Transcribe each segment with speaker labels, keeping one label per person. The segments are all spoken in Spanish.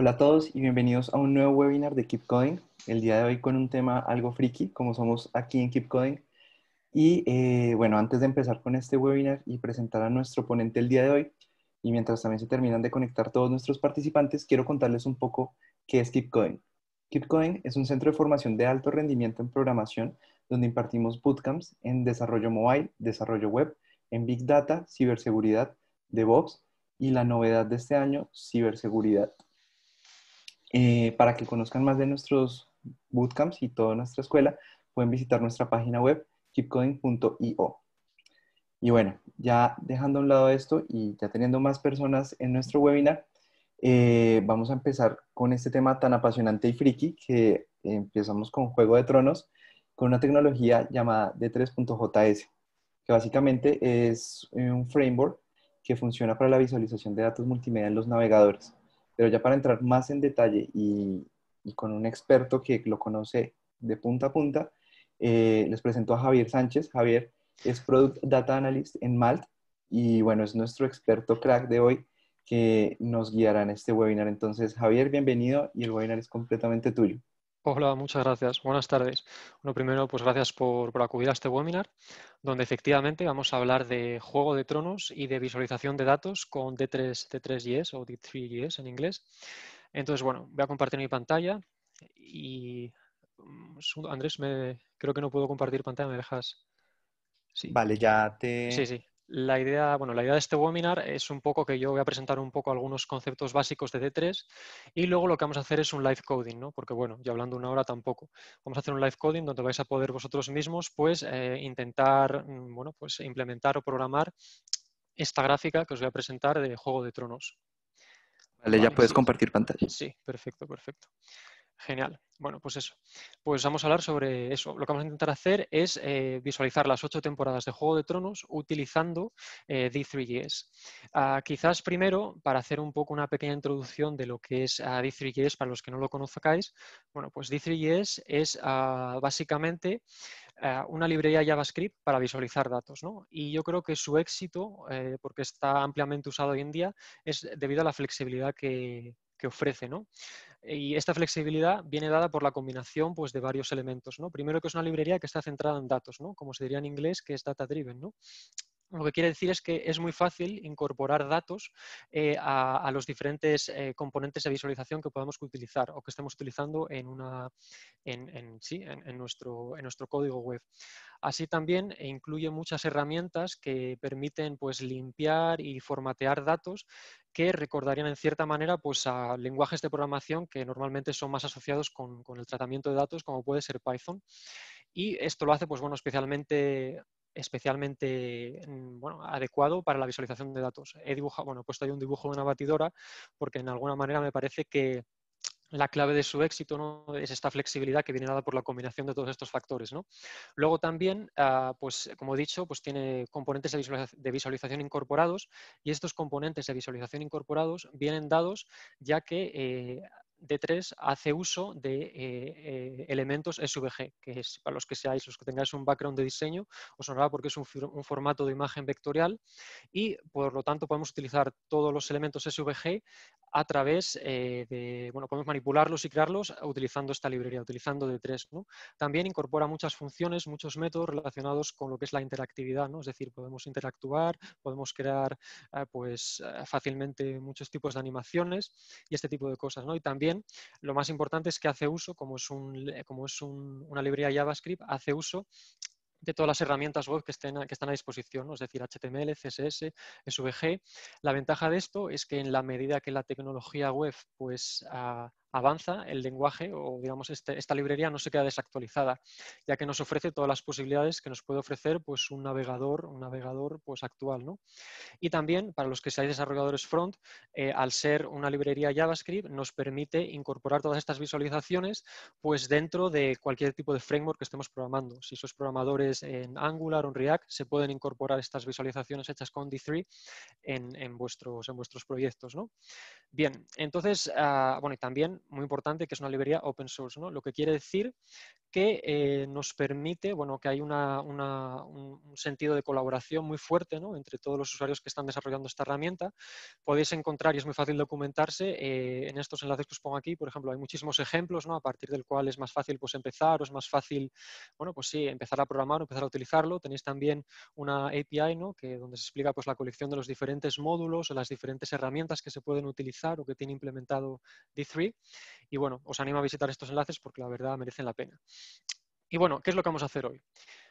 Speaker 1: Hola a todos y bienvenidos a un nuevo webinar de Keep Coding. El día de hoy con un tema algo friki, como somos aquí en Keep Coding. Y eh, bueno, antes de empezar con este webinar y presentar a nuestro ponente el día de hoy, y mientras también se terminan de conectar todos nuestros participantes, quiero contarles un poco qué es Keep Coding. Keep Coding es un centro de formación de alto rendimiento en programación donde impartimos bootcamps en desarrollo mobile, desarrollo web, en Big Data, ciberseguridad, DevOps y la novedad de este año, ciberseguridad. Eh, para que conozcan más de nuestros bootcamps y toda nuestra escuela, pueden visitar nuestra página web keepcoding.io. Y bueno, ya dejando a un lado esto y ya teniendo más personas en nuestro webinar, eh, vamos a empezar con este tema tan apasionante y friki que empezamos con Juego de Tronos, con una tecnología llamada D3.js, que básicamente es un framework que funciona para la visualización de datos multimedia en los navegadores. Pero ya para entrar más en detalle y, con un experto que lo conoce de punta a punta, eh, les presento a Javier Sánchez. Javier es Product Data Analyst en Malt y bueno, es nuestro experto crack de hoy que nos guiará en este webinar. Entonces, Javier, bienvenido y el webinar es completamente tuyo.
Speaker 2: Hola, muchas gracias. Buenas tardes. Bueno, primero, pues gracias por, acudir a este webinar, donde efectivamente vamos a hablar de Juego de Tronos y de visualización de datos con D3, js o D3JS en inglés. Entonces, bueno, voy a compartir mi pantalla y mm, Andrés, me, creo que no puedo compartir pantalla, ¿me dejas?
Speaker 1: Sí. Vale, ya te... Sí, sí.
Speaker 2: La idea, bueno, la idea de este webinar es un poco que yo voy a presentar un poco algunos conceptos básicos de D3 y luego lo que vamos a hacer es un live coding, ¿no? Porque bueno, ya hablando una hora tampoco. Vamos a hacer un live coding donde vais a poder vosotros mismos pues eh, intentar, mm, bueno, pues implementar o programar esta gráfica que os voy a presentar de Juego de Tronos.
Speaker 1: Vale, ya puedes compartir pantalla. Sí,
Speaker 2: perfecto, perfecto. Genial. Bueno, pues eso. Pues vamos a hablar sobre eso. Lo que vamos a intentar hacer es eh, visualizar las ocho temporadas de Juego de Tronos utilizando eh, D3GS. Ah, quizás primero, para hacer un poco una pequeña introducción de lo que es ah, D3GS para los que no lo conozcáis, bueno, pues D3GS es ah, básicamente una librería JavaScript para visualizar datos, ¿no? Y yo creo que su éxito, eh, porque está ampliamente usado hoy en día, es debido a la flexibilidad que, que ofrece. ¿no? Y esta flexibilidad viene dada por la combinación pues, de varios elementos. ¿no? Primero que es una librería que está centrada en datos, ¿no? como se diría en inglés, que es data driven. ¿no? Lo que quiere decir es que es muy fácil incorporar datos eh, a, los diferentes eh, componentes de visualización que podamos utilizar o que estemos utilizando en, una, en, sí, en, nuestro, en nuestro código web. Así también incluye muchas herramientas que permiten pues, limpiar y formatear datos que recordarían en cierta manera pues, a lenguajes de programación que normalmente son más asociados con, con el tratamiento de datos, como puede ser Python. Y esto lo hace pues, bueno, especialmente especialmente mm, bueno, adecuado para la visualización de datos. He dibujado, bueno, he puesto ahí un dibujo de una batidora porque en alguna manera me parece que la clave de su éxito ¿no? es esta flexibilidad que viene dada por la combinación de todos estos factores. ¿no? Luego también, ah, pues, como he dicho, pues, tiene componentes de, visualización incorporados y estos componentes de visualización incorporados vienen dados ya que eh, D3 hace uso de eh, eh, elementos SVG, que es para los que seáis, los que tengáis un background de diseño, os sonará porque es un, formato de imagen vectorial y por lo tanto podemos utilizar todos los elementos SVG a través eh, de, bueno, podemos manipularlos y crearlos utilizando esta librería, utilizando D3. También incorpora muchas funciones, muchos métodos relacionados con lo que es la interactividad, ¿no? es decir, podemos interactuar, podemos crear ah, pues, ah, fácilmente muchos tipos de animaciones y este tipo de cosas. ¿no? Y también lo más importante es que hace uso, como es, una librería JavaScript, hace uso de todas las herramientas web que, están a disposición, es decir, HTML, CSS, SVG. La ventaja de esto es que en la medida que la tecnología web pues, ah, avanza el lenguaje o, digamos, este, esta librería no se queda desactualizada, ya que nos ofrece todas las posibilidades que nos puede ofrecer pues, un navegador, un navegador pues, actual. ¿no? Y también, para los que seáis desarrolladores front, eh, al ser una librería JavaScript, nos permite incorporar todas estas visualizaciones pues, dentro de cualquier tipo de framework que estemos programando. Si sois programadores en Angular o en React, se pueden incorporar estas visualizaciones hechas con D3 en, vuestros, en vuestros proyectos. Bien, entonces, ah, bueno, y también muy importante, que es una librería open source, ¿no? Lo que quiere decir que eh, nos permite, que hay un sentido de colaboración muy fuerte entre todos los usuarios que están desarrollando esta herramienta. Podéis encontrar, y es muy fácil documentarse, eh, en estos enlaces que os pongo aquí, por ejemplo, hay muchísimos ejemplos a partir del cual es más fácil pues, empezar o es más fácil, pues empezar a programar o empezar a utilizarlo. Tenéis también una API que, donde se explica pues, la colección de los diferentes módulos o las diferentes herramientas que se pueden utilizar o que tiene implementado D3. Y bueno, os animo a visitar estos enlaces porque la verdad merecen la pena. Y bueno, ¿qué es lo que vamos a hacer hoy?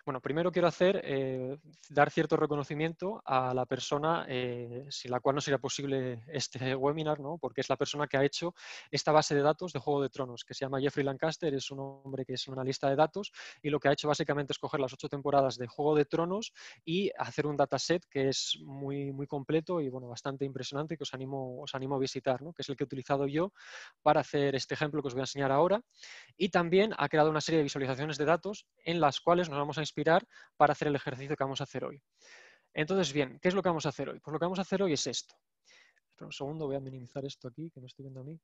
Speaker 2: Bueno, primero quiero hacer, eh, dar cierto reconocimiento a la persona eh, sin la cual no sería posible este webinar, ¿no? porque es la persona que ha hecho esta base de datos de Juego de Tronos, que se llama Jeffrey Lancaster, es un hombre que es una analista de datos y lo que ha hecho básicamente es coger las ocho temporadas de Juego de Tronos y hacer un dataset que es muy, muy completo y bueno, bastante impresionante que os animo, os animo a visitar, ¿no? que es el que he utilizado yo para hacer este ejemplo que os voy a enseñar ahora. Y también ha creado una serie de visualizaciones de datos en las cuales nos vamos a inspirar para hacer el ejercicio que vamos a hacer hoy. Entonces, bien, ¿qué es lo que vamos a hacer hoy? Pues lo que vamos a hacer hoy es esto. Espera un segundo, voy a minimizar esto aquí, que no estoy viendo a mí.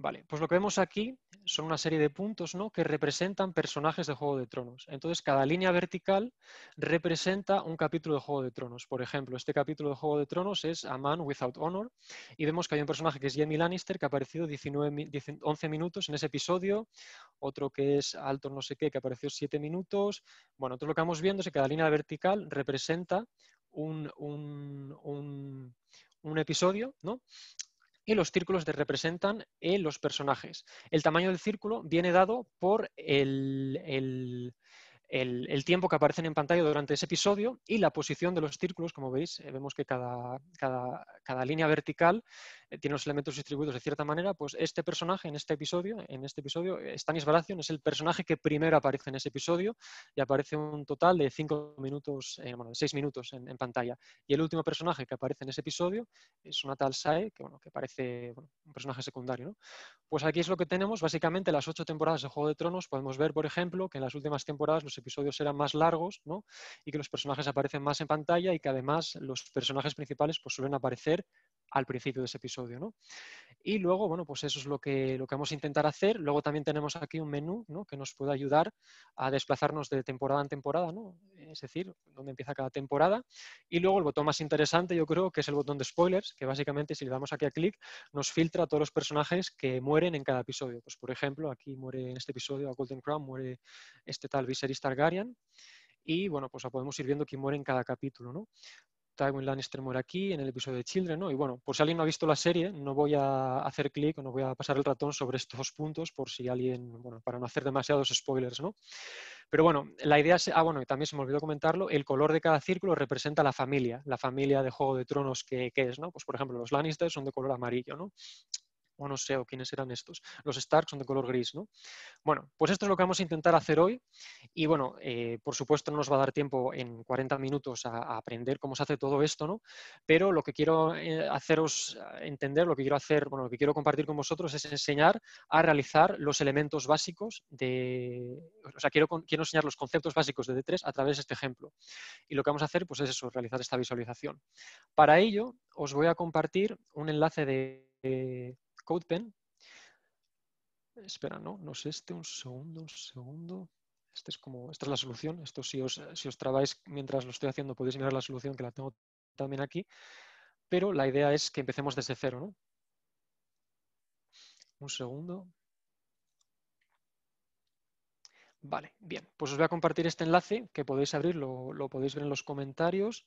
Speaker 2: Vale, pues lo que vemos aquí son una serie de puntos ¿no? que representan personajes de Juego de Tronos. Entonces, cada línea vertical representa un capítulo de Juego de Tronos. Por ejemplo, este capítulo de Juego de Tronos es A Man Without Honor y vemos que hay un personaje que es Jamie Lannister que ha aparecido 11 minutos en ese episodio, otro que es Alto no sé qué que apareció 7 minutos. Bueno, entonces lo que vamos viendo es que cada línea vertical representa un, un episodio, ¿no? y los círculos representan los personajes. El tamaño del círculo viene dado por el, el, el, tiempo que aparecen en pantalla durante ese episodio y la posición de los círculos, como veis, eh, vemos que cada, cada, cada línea vertical eh, tiene los elementos distribuidos de cierta manera, pues este personaje en este episodio, en este episodio, eh, Stanis Baratheon es el personaje que primero aparece en ese episodio y aparece un total de cinco minutos, eh, bueno, seis minutos en, pantalla. Y el último personaje que aparece en ese episodio es una tal Sae, que, bueno, parece un personaje secundario. Pues aquí es lo que tenemos, básicamente las ocho temporadas de Juego de Tronos, podemos ver, por ejemplo, que en las últimas temporadas los episodios eran más largos ¿no? y que los personajes aparecen más en pantalla y que además los personajes principales pues, suelen aparecer al principio de ese episodio, ¿no? Y luego, bueno, pues eso es lo que, lo que vamos a intentar hacer. Luego también tenemos aquí un menú ¿no? que nos puede ayudar a desplazarnos de temporada en temporada, ¿no? Es decir, dónde empieza cada temporada. Y luego el botón más interesante, yo creo, que es el botón de spoilers, que básicamente si le damos aquí a clic, nos filtra a todos los personajes que mueren en cada episodio. Pues por ejemplo, aquí muere en este episodio a Golden Crown, muere este tal Viserys Targaryen y bueno, pues podemos ir viendo quién muere en cada capítulo, ¿no? Tywin Lannister muere aquí, en el episodio de Children, ¿no? Y bueno, por si alguien no ha visto la serie, no voy a hacer clic no voy a pasar el ratón sobre estos puntos por si alguien, bueno, para no hacer demasiados spoilers, ¿no? Pero bueno, la idea es, ah, bueno, y también se me olvidó comentarlo, el color de cada círculo representa la familia, la familia de Juego de Tronos que, es, ¿no? Pues por ejemplo, los Lannister son de color amarillo, ¿no? o no sé, o quiénes eran estos. Los Stark son de color gris, ¿no? Bueno, pues esto es lo que vamos a intentar hacer hoy. Y bueno, eh, por supuesto no nos va a dar tiempo en 40 minutos a, aprender cómo se hace todo esto, ¿no? Pero lo que quiero eh, haceros entender, lo que quiero hacer, bueno, lo que quiero compartir con vosotros es enseñar a realizar los elementos básicos de... O sea, quiero, quiero enseñar los conceptos básicos de D3 a través de este ejemplo. Y lo que vamos a hacer, pues es eso, realizar esta visualización. Para ello, os voy a compartir un enlace de CodePen. Espera, no, no es este, un segundo, un segundo. Este es como, esta es la solución. Esto si os, si os trabáis mientras lo estoy haciendo podéis mirar la solución que la tengo también aquí. Pero la idea es que empecemos desde cero, ¿no? Un segundo. Vale, bien. Pues os voy a compartir este enlace que podéis abrir, lo, podéis ver en los comentarios.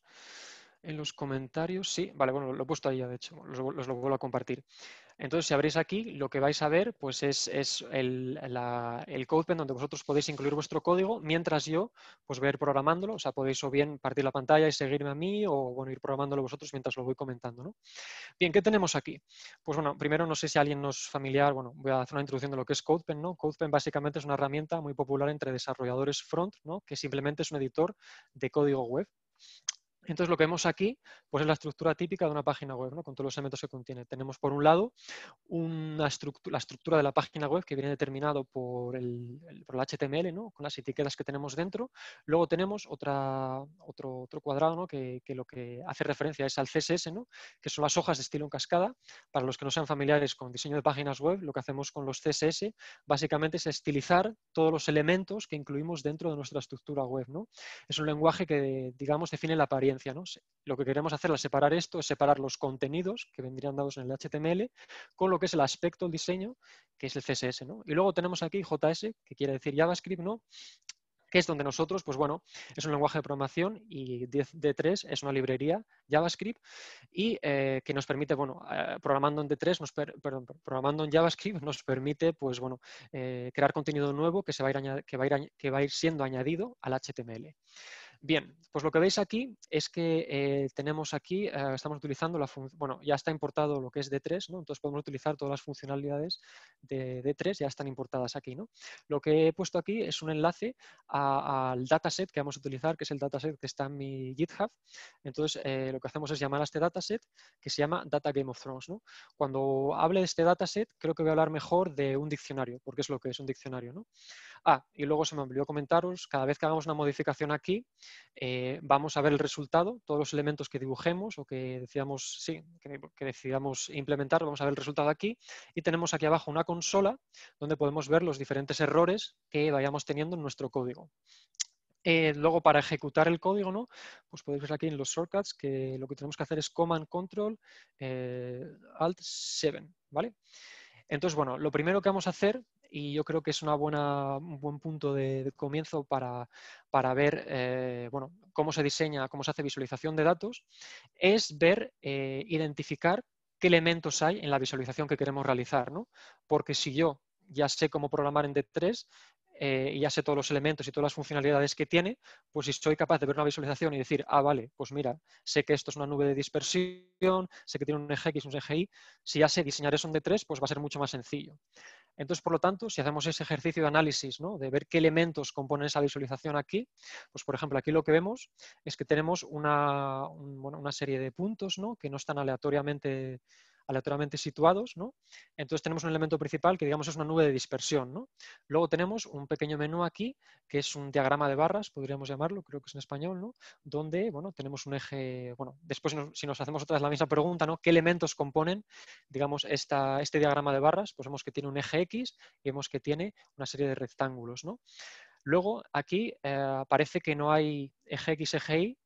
Speaker 2: En los comentarios, sí, vale, bueno, lo he puesto ahí ya, de hecho, os lo vuelvo a compartir. Entonces, si abrís aquí, lo que vais a ver pues es, el, CodePen donde vosotros podéis incluir vuestro código mientras yo pues voy a ir programándolo. O sea, podéis o bien partir la pantalla y seguirme a mí o bueno, ir programándolo vosotros mientras lo voy comentando. Bien, ¿qué tenemos aquí? Pues bueno, primero no sé si alguien nos familiar, bueno, voy a hacer una introducción de lo que es CodePen. ¿no? CodePen básicamente es una herramienta muy popular entre desarrolladores front, ¿no? que simplemente es un editor de código web. Entonces, lo que vemos aquí pues, es la estructura típica de una página web, ¿no? con todos los elementos que contiene. Tenemos, por un lado, una la estructura de la página web que viene determinado por el, HTML, con las etiquetas que tenemos dentro. Luego tenemos otro, otro cuadrado que, lo que hace referencia es al CSS, que son las hojas de estilo en cascada. Para los que no sean familiares con diseño de páginas web, lo que hacemos con los CSS básicamente es estilizar todos los elementos que incluimos dentro de nuestra estructura web. ¿no? Es un lenguaje que, digamos, define la apariencia lo que queremos hacer es separar esto es separar los contenidos que vendrían dados en el HTML con lo que es el aspecto, el diseño, que es el CSS. Y luego tenemos aquí JS, que quiere decir JavaScript, ¿no? que es donde nosotros, pues bueno, es un lenguaje de programación y D3 es una librería JavaScript y eh, que nos permite, bueno, eh, programando en D3, nos perdón, programando en JavaScript nos permite, pues bueno, eh, crear contenido nuevo que, se va que, a que va a ir siendo añadido al HTML. Bien, pues lo que veis aquí es que eh, tenemos aquí, eh, estamos utilizando la función, bueno, ya está importado lo que es D3, ¿no? Entonces podemos utilizar todas las funcionalidades de D3, ya están importadas aquí, ¿no? Lo que he puesto aquí es un enlace al dataset que vamos a utilizar, que es el dataset que está en mi GitHub. Entonces eh, lo que hacemos es llamar a este dataset que se llama Data Game of Thrones, Cuando hable de este dataset, creo que voy a hablar mejor de un diccionario, porque es lo que es un diccionario, Ah, y luego se me olvidó comentaros, cada vez que hagamos una modificación aquí, eh, vamos a ver el resultado, todos los elementos que dibujemos o que decidamos, sí, que, implementar, vamos a ver el resultado aquí y tenemos aquí abajo una consola donde podemos ver los diferentes errores que vayamos teniendo en nuestro código. Eh, luego, para ejecutar el código, ¿no? pues podéis ver aquí en los shortcuts que lo que tenemos que hacer es Command Control eh, Alt 7. ¿vale? Entonces, bueno, lo primero que vamos a hacer y yo creo que es una buena, un buen punto de, comienzo para, ver eh, bueno, cómo se diseña, cómo se hace visualización de datos, es ver, eh, identificar qué elementos hay en la visualización que queremos realizar, ¿no? Porque si yo ya sé cómo programar en D3, eh, y ya sé todos los elementos y todas las funcionalidades que tiene, pues si soy capaz de ver una visualización y decir, ah, vale, pues mira, sé que esto es una nube de dispersión, sé que tiene un eje X, un eje Y, si ya sé diseñar eso en D3, pues va a ser mucho más sencillo. Entonces, por lo tanto, si hacemos ese ejercicio de análisis, de ver qué elementos componen esa visualización aquí, pues por ejemplo, aquí lo que vemos es que tenemos una, una serie de puntos ¿no? que no están aleatoriamente aleatoriamente situados, ¿no? Entonces tenemos un elemento principal que digamos es una nube de dispersión, ¿no? Luego tenemos un pequeño menú aquí que es un diagrama de barras, podríamos llamarlo, creo que es en español, ¿no? Donde, bueno, tenemos un eje, bueno, después si nos hacemos otra vez la misma pregunta, ¿no? ¿Qué elementos componen, digamos, esta, este diagrama de barras? Pues vemos que tiene un eje X y vemos que tiene una serie de rectángulos, ¿no? Luego, aquí eh, aparece que no hay eje X, eje Y,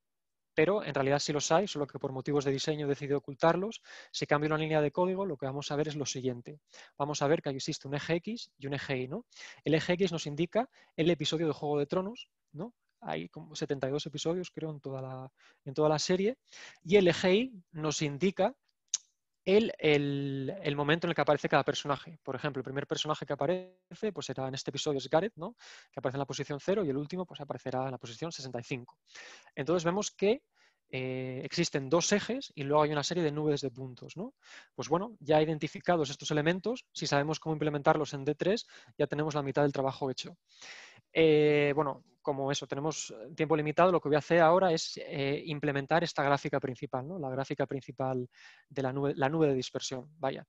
Speaker 2: pero en realidad sí los hay, solo que por motivos de diseño he decidido ocultarlos. Si cambio la línea de código, lo que vamos a ver es lo siguiente. Vamos a ver que existe un eje X y un eje Y. ¿no? El eje X nos indica el episodio de Juego de Tronos, ¿no? hay como 72 episodios creo en toda, en toda la serie, y el eje Y nos indica el, momento en el que aparece cada personaje. Por ejemplo, el primer personaje que aparece pues en este episodio es Gareth, ¿no? que aparece en la posición 0 y el último pues, aparecerá en la posición 65. Entonces vemos que eh, existen dos ejes y luego hay una serie de nubes de puntos. ¿no? Pues bueno, ya identificados estos elementos, si sabemos cómo implementarlos en D3, ya tenemos la mitad del trabajo hecho. Eh, bueno, como eso, tenemos tiempo limitado, lo que voy a hacer ahora es eh, implementar esta gráfica principal, ¿no? la gráfica principal de la nube, de dispersión. Vaya.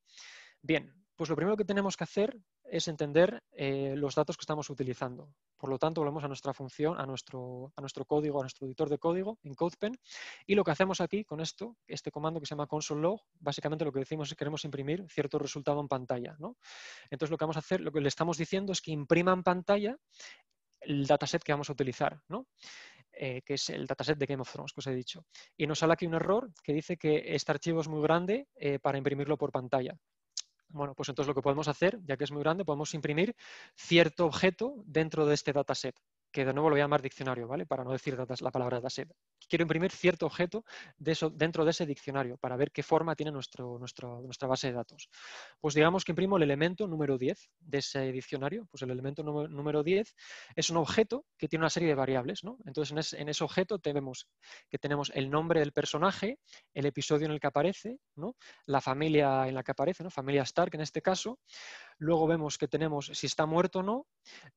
Speaker 2: Bien, pues lo primero que tenemos que hacer es entender eh, los datos que estamos utilizando. Por lo tanto, volvemos a nuestra función, a nuestro, código, a nuestro editor de código en CodePen. Y lo que hacemos aquí con esto, este comando que se llama console.log, básicamente lo que decimos es que queremos imprimir cierto resultado en pantalla. ¿no? Entonces, lo que vamos a hacer, lo que le estamos diciendo es que imprima en pantalla el dataset que vamos a utilizar, ¿no? Eh, que es el dataset de Game of Thrones que os he dicho. Y nos sale aquí un error que dice que este archivo es muy grande eh, para imprimirlo por pantalla. Bueno, pues entonces lo que podemos hacer, ya que es muy grande, podemos imprimir cierto objeto dentro de este dataset, que de nuevo lo voy a llamar diccionario, ¿vale? Para no decir la palabra dataset quiero imprimir cierto objeto dentro de ese diccionario para ver qué forma tiene nuestra base de datos. Pues digamos que imprimo el elemento número 10 de ese diccionario. Pues el elemento número 10 es un objeto que tiene una serie de variables. Entonces en ese, objeto tenemos que tenemos el nombre del personaje, el episodio en el que aparece, la familia en la que aparece, familia Stark en este caso. Luego vemos que tenemos si está muerto o no,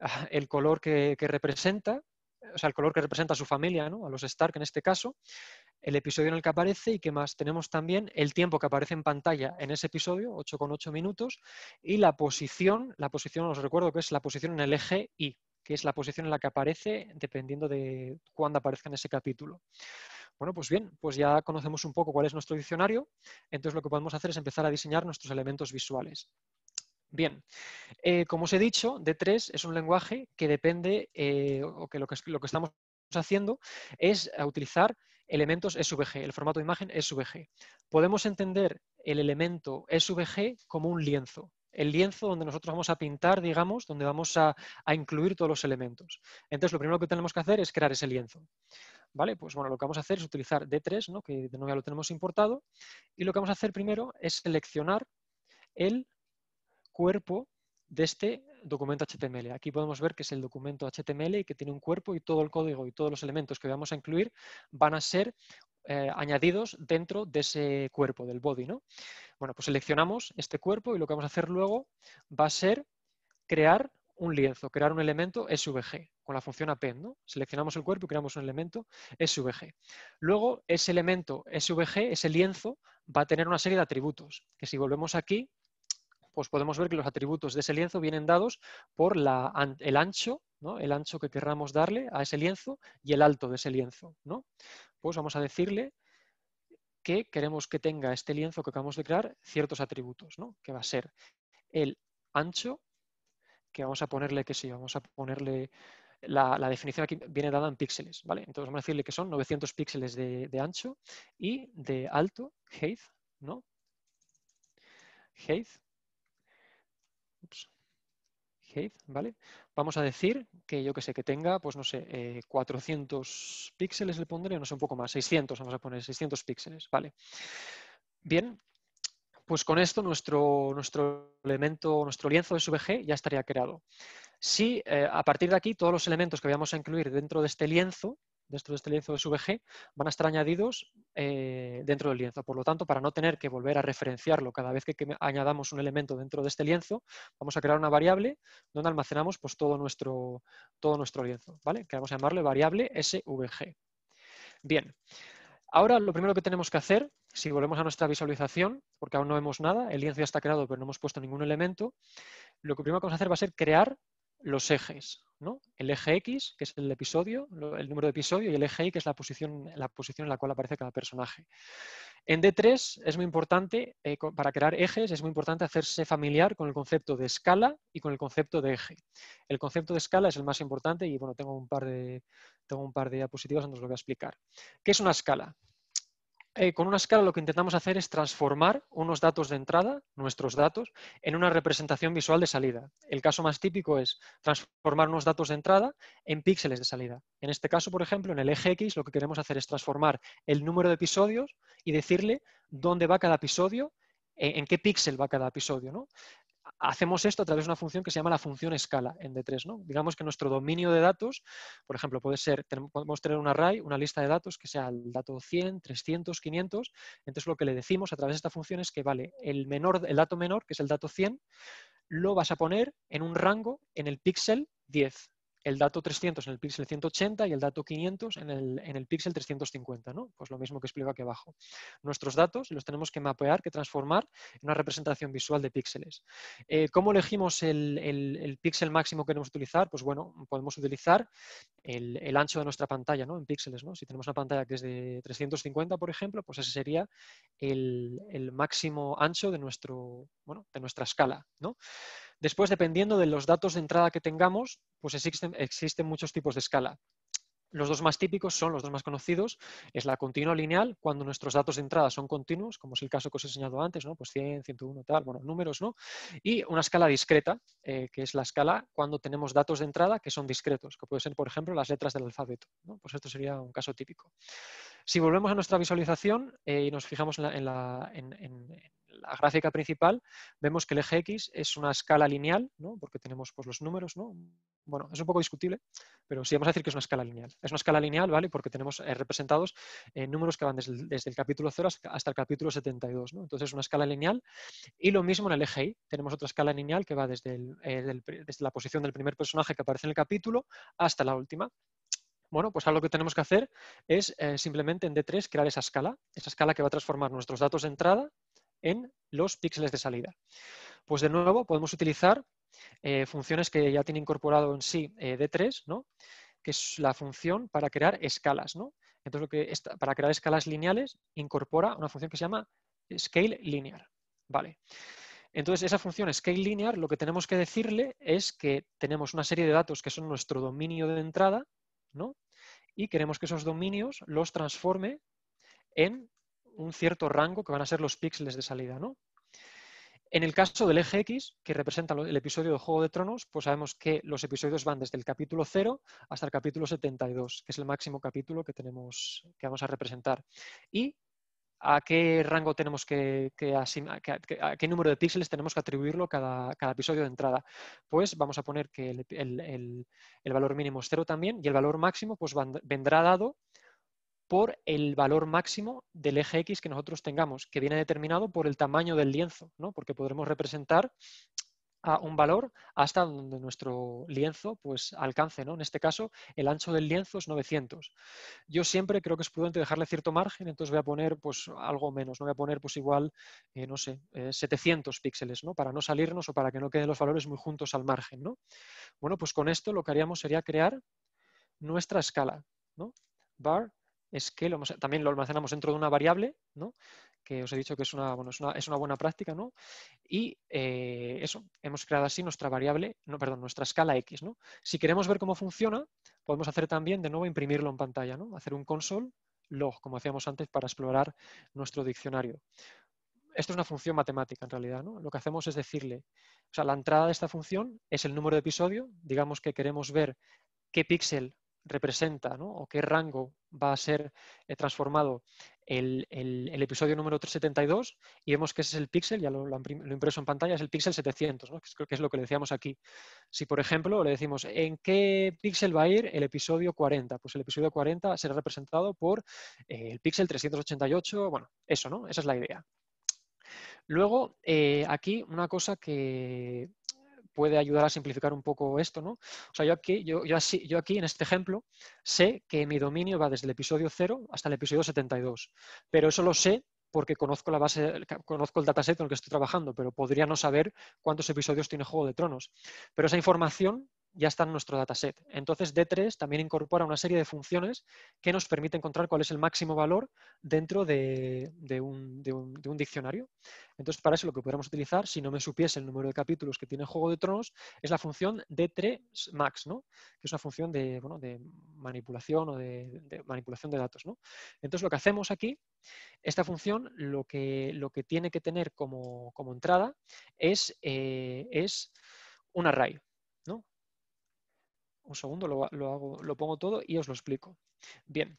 Speaker 2: ah, el color que representa, o sea, el color que representa a su familia, ¿no? a los Stark en este caso, el episodio en el que aparece y qué más. Tenemos también el tiempo que aparece en pantalla en ese episodio, 8,8 minutos, y la posición, la posición os recuerdo que es la posición en el eje Y, que es la posición en la que aparece dependiendo de cuándo aparezca en ese capítulo. Bueno, pues bien, pues ya conocemos un poco cuál es nuestro diccionario, entonces lo que podemos hacer es empezar a diseñar nuestros elementos visuales. Bien, eh, como os he dicho, D3 es un lenguaje que depende, eh, o que lo, que lo que estamos haciendo es utilizar elementos SVG, el formato de imagen SVG. Podemos entender el elemento SVG como un lienzo, el lienzo donde nosotros vamos a pintar, digamos, donde vamos a, incluir todos los elementos. Entonces, lo primero que tenemos que hacer es crear ese lienzo. ¿Vale? Pues bueno, lo que vamos a hacer es utilizar D3, que de nuevo ya lo tenemos importado, y lo que vamos a hacer primero es seleccionar el cuerpo de este documento HTML. Aquí podemos ver que es el documento HTML y que tiene un cuerpo y todo el código y todos los elementos que vamos a incluir van a ser eh, añadidos dentro de ese cuerpo, del body. ¿no? Bueno, pues seleccionamos este cuerpo y lo que vamos a hacer luego va a ser crear un lienzo, crear un elemento SVG con la función append. ¿no? Seleccionamos el cuerpo y creamos un elemento SVG. Luego, ese elemento SVG, ese lienzo, va a tener una serie de atributos que si volvemos aquí pues podemos ver que los atributos de ese lienzo vienen dados por el ancho, el ancho que querramos darle a ese lienzo y el alto de ese lienzo. ¿no? Pues vamos a decirle que queremos que tenga este lienzo que acabamos de crear ciertos atributos, que va a ser el ancho, que vamos a ponerle que sí, vamos a ponerle la, definición aquí viene dada en píxeles, ¿vale? Entonces vamos a decirle que son 900 píxeles de, de ancho y de alto, height, ¿no? Height, ¿vale? Vamos a decir que yo que sé, que tenga, pues no sé, 400 eh, píxeles le pondré, no sé, un poco más, 600, vamos a poner 600 píxeles, ¿vale? Bien, pues con esto nuestro, nuestro elemento, nuestro lienzo de SVG ya estaría creado. Si eh, a partir de aquí todos los elementos que vayamos a incluir dentro de este lienzo dentro de este lienzo SVG van a estar añadidos eh, dentro del lienzo. Por lo tanto, para no tener que volver a referenciarlo cada vez que, añadamos un elemento dentro de este lienzo, vamos a crear una variable donde almacenamos pues, todo, nuestro, todo nuestro lienzo, ¿vale? que vamos a llamarle variable SVG. Bien, ahora lo primero que tenemos que hacer, si volvemos a nuestra visualización, porque aún no vemos nada, el lienzo ya está creado pero no hemos puesto ningún elemento, lo que primero que vamos a hacer va a ser crear los ejes. ¿no? El eje X, que es el episodio, el número de episodio, y el eje Y, que es la posición, la posición en la cual aparece cada personaje. En D3 es muy importante, eh, para crear ejes, es muy importante hacerse familiar con el concepto de escala y con el concepto de eje. El concepto de escala es el más importante y bueno, tengo un par de, tengo un par de diapositivas donde os lo voy a explicar. ¿Qué es una escala? Eh, con una escala lo que intentamos hacer es transformar unos datos de entrada, nuestros datos, en una representación visual de salida. El caso más típico es transformar unos datos de entrada en píxeles de salida. En este caso, por ejemplo, en el eje X lo que queremos hacer es transformar el número de episodios y decirle dónde va cada episodio en qué píxel va cada episodio. ¿no? hacemos esto a través de una función que se llama la función escala en D3. ¿no? Digamos que nuestro dominio de datos, por ejemplo, puede ser, podemos tener un array, una lista de datos que sea el dato 100, 300, 500. Entonces lo que le decimos a través de esta función es que vale, el, menor, el dato menor, que es el dato 100, lo vas a poner en un rango en el píxel 10 el dato 300 en el píxel 180 y el dato 500 en el, píxel 350, ¿no? Pues lo mismo que explico aquí abajo. Nuestros datos los tenemos que mapear, que transformar en una representación visual de píxeles. Eh, ¿Cómo elegimos el, píxel máximo que queremos utilizar? Pues bueno, podemos utilizar el, ancho de nuestra pantalla, ¿no? En píxeles, ¿no? Si tenemos una pantalla que es de 350, por ejemplo, pues ese sería el, máximo ancho de, nuestro, de nuestra escala, ¿no? Después, dependiendo de los datos de entrada que tengamos, pues existen, muchos tipos de escala. Los dos más típicos son, los dos más conocidos, es la continua lineal, cuando nuestros datos de entrada son continuos, como es el caso que os he enseñado antes, ¿no? pues 100, 101, tal, bueno, números, ¿no? Y una escala discreta, eh, que es la escala cuando tenemos datos de entrada que son discretos, que pueden ser, por ejemplo, las letras del alfabeto. Pues esto sería un caso típico. Si volvemos a nuestra visualización eh, y nos fijamos en, la, la gráfica principal, vemos que el eje X es una escala lineal, porque tenemos pues, los números, ¿no? bueno, es un poco discutible, pero sí vamos a decir que es una escala lineal. Es una escala lineal, ¿vale? Porque tenemos eh, representados eh, números que van desde, el capítulo 0 hasta el capítulo 72, ¿no? Entonces es una escala lineal. Y lo mismo en el eje Y. Tenemos otra escala lineal que va desde, eh, la posición del primer personaje que aparece en el capítulo hasta la última. Bueno, pues algo lo que tenemos que hacer es simplemente en D3 crear esa escala, esa escala que va a transformar nuestros datos de entrada en los píxeles de salida. Pues de nuevo podemos utilizar eh, funciones que ya tiene incorporado en sí eh, D3, ¿no? que es la función para crear escalas. ¿no? Entonces, lo que para crear escalas lineales, incorpora una función que se llama scale linear. Vale. Entonces, esa función scale linear, lo que tenemos que decirle es que tenemos una serie de datos que son nuestro dominio de entrada, ¿no? y queremos que esos dominios los transforme en un cierto rango que van a ser los píxeles de salida, ¿no? En el caso del eje X, que representa el episodio de Juego de Tronos, pues sabemos que los episodios van desde el capítulo 0 hasta el capítulo 72, que es el máximo capítulo que, tenemos, que vamos a representar. Y a qué rango tenemos que, a, qué número de píxeles tenemos que atribuirlo cada, cada, episodio de entrada. Pues vamos a poner que el, valor mínimo es 0 también y el valor máximo pues vendrá dado por el valor máximo del eje X que nosotros tengamos, que viene determinado por el tamaño del lienzo, ¿no? porque podremos representar a un valor hasta donde nuestro lienzo pues, alcance. ¿no? En este caso, el ancho del lienzo es 900. Yo siempre creo que es prudente dejarle cierto margen, entonces voy a poner pues, algo menos. No voy a poner pues, igual, eh, no sé, 700 eh, píxeles, ¿no? para no salirnos o para que no queden los valores muy juntos al margen. ¿no? Bueno, pues con esto lo que haríamos sería crear nuestra escala. ¿no? Bar es que también lo almacenamos dentro de una variable, ¿no? que os he dicho que es una, buena práctica, ¿no? y eh, eso, hemos creado así nuestra variable, no, perdón, nuestra escala X. ¿no? Si queremos ver cómo funciona, podemos hacer también de nuevo imprimirlo en pantalla, hacer un console log, como hacíamos antes para explorar nuestro diccionario. Esto es una función matemática en realidad, Lo que hacemos es decirle, o la entrada de esta función es el número de episodio, digamos que queremos ver qué píxel representa o qué rango va a ser eh, transformado el, episodio número 372 y vemos que ese es el píxel, ya lo, lo, impreso en pantalla, es el píxel 700, ¿no? que, es, lo que le decíamos aquí. Si, por ejemplo, le decimos en qué píxel va a ir el episodio 40, pues el episodio 40 será representado por eh, el píxel 388, bueno, eso, ¿no? Esa es la idea. Luego, eh, aquí una cosa que, puede ayudar a simplificar un poco esto, ¿no? O sea, yo aquí, yo, yo aquí en este ejemplo sé que mi dominio va desde el episodio 0 hasta el episodio 72, pero eso lo sé porque conozco la base, conozco el dataset en el que estoy trabajando, pero podría no saber cuántos episodios tiene Juego de Tronos. Pero esa información ya está en nuestro dataset. Entonces, D3 también incorpora una serie de funciones que nos permite encontrar cuál es el máximo valor dentro de, un, diccionario. Entonces, para eso lo que podríamos utilizar, si no me supiese el número de capítulos que tiene Juego de Tronos, es la función D3 max, ¿no? que es una función de, bueno, manipulación o de, manipulación de datos. Entonces, lo que hacemos aquí, esta función lo que, lo que tiene que tener como, entrada es, eh, es un array un segundo, lo, hago, lo pongo todo y os lo explico. Bien.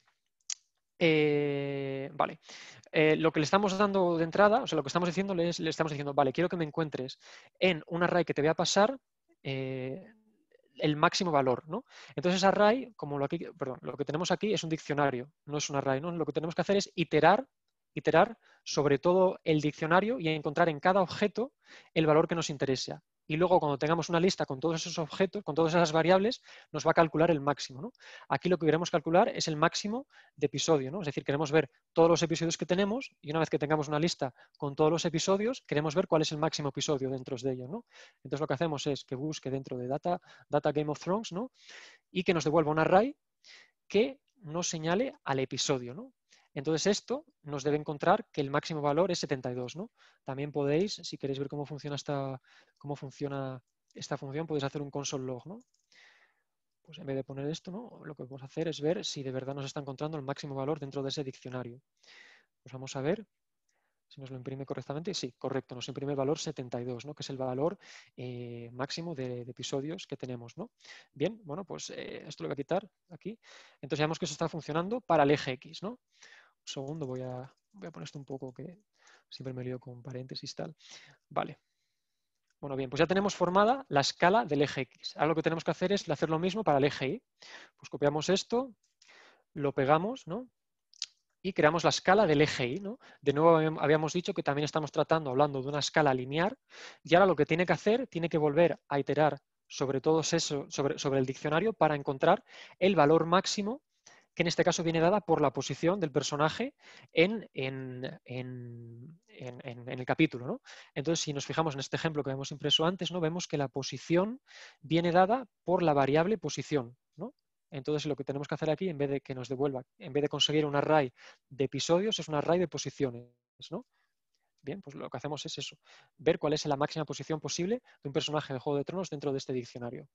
Speaker 2: Eh, vale. Eh, lo que le estamos dando de entrada, o sea, lo que estamos diciendo le estamos diciendo, vale, quiero que me encuentres en un array que te voy a pasar eh, el máximo valor, ¿no? Entonces array, como lo, aquí, perdón, lo que tenemos aquí es un diccionario, no es un array, ¿no? Lo que tenemos que hacer es iterar, iterar sobre todo el diccionario y encontrar en cada objeto el valor que nos interesa y luego cuando tengamos una lista con todos esos objetos, con todas esas variables, nos va a calcular el máximo. ¿no? Aquí lo que queremos calcular es el máximo de episodio, ¿no? es decir, queremos ver todos los episodios que tenemos y una vez que tengamos una lista con todos los episodios, queremos ver cuál es el máximo episodio dentro de ellos. ¿no? Entonces lo que hacemos es que busque dentro de Data, data Game of Thrones y que nos devuelva un array que nos señale al episodio. ¿no? Entonces esto nos debe encontrar que el máximo valor es 72. ¿no? También podéis, si queréis ver cómo funciona esta, cómo funciona esta función, podéis hacer un console log. ¿no? Pues en vez de poner esto, ¿no? lo que vamos a hacer es ver si de verdad nos está encontrando el máximo valor dentro de ese diccionario. Pues vamos a ver si nos lo imprime correctamente. Sí, correcto, nos imprime el valor 72, ¿no? que es el valor eh, máximo de, episodios que tenemos. ¿no? Bien, bueno, pues eh, esto lo voy a quitar aquí. Entonces ya vemos que eso está funcionando para el eje X. ¿no? segundo, voy a, voy a poner esto un poco que siempre me lío con paréntesis tal. Vale. Bueno, bien, pues ya tenemos formada la escala del eje X. Ahora lo que tenemos que hacer es hacer lo mismo para el eje Y. Pues copiamos esto, lo pegamos, Y creamos la escala del eje Y, ¿no? De nuevo habíamos dicho que también estamos tratando, hablando de una escala lineal, y ahora lo que tiene que hacer, tiene que volver a iterar sobre todo eso, sobre, sobre el diccionario para encontrar el valor máximo que en este caso viene dada por la posición del personaje en, en, el capítulo. ¿no? Entonces, si nos fijamos en este ejemplo que hemos impreso antes, ¿no? vemos que la posición viene dada por la variable posición. ¿no? Entonces, lo que tenemos que hacer aquí, en vez de que nos devuelva, en vez de conseguir un array de episodios, es un array de posiciones. ¿no? Bien, pues lo que hacemos es eso, ver cuál es la máxima posición posible de un personaje de Juego de Tronos dentro de este diccionario.